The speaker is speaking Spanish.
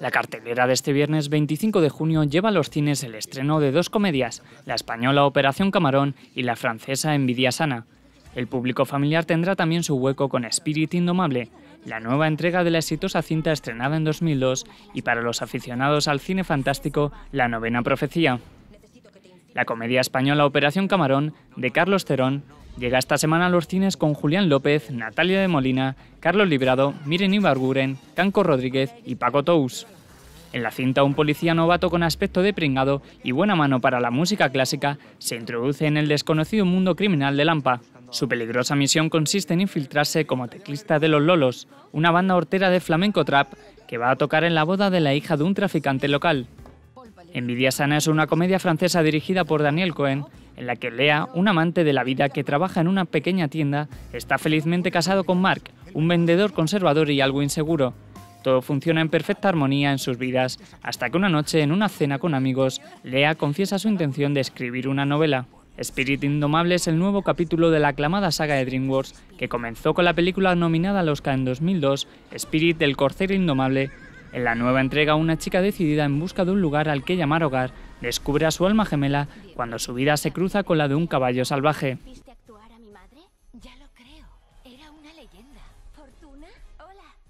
La cartelera de este viernes 25 de junio lleva a los cines el estreno de dos comedias, la española Operación Camarón y la francesa Envidia Sana. El público familiar tendrá también su hueco con Spirit Indomable, la nueva entrega de la exitosa cinta estrenada en 2002 y para los aficionados al cine fantástico, La Novena Profecía. La comedia española Operación Camarón, de Carlos Cerón, llega esta semana a los cines con Julián López, Natalia de Molina, Carlos Librado, Miren Ibarguren, Canco Rodríguez y Paco Tous. En la cinta, un policía novato con aspecto de pringado y buena mano para la música clásica se introduce en el desconocido mundo criminal de Lampa. Su peligrosa misión consiste en infiltrarse como teclista de los Lolos, una banda hortera de flamenco trap que va a tocar en la boda de la hija de un traficante local. Envidia Sana es una comedia francesa dirigida por Daniel Cohen, en la que Lea, un amante de la vida que trabaja en una pequeña tienda, está felizmente casado con Mark, un vendedor conservador y algo inseguro. Todo funciona en perfecta armonía en sus vidas, hasta que una noche, en una cena con amigos, Lea confiesa su intención de escribir una novela. Spirit Indomable es el nuevo capítulo de la aclamada saga de DreamWorks, que comenzó con la película nominada al Oscar en 2002, Spirit del corcel Indomable, en la nueva entrega, una chica decidida en busca de un lugar al que llamar hogar descubre a su alma gemela cuando su vida se cruza con la de un caballo salvaje. ¿Viste actuar a mi madre? Ya lo creo. Era una leyenda. ¿Fortuna? Hola.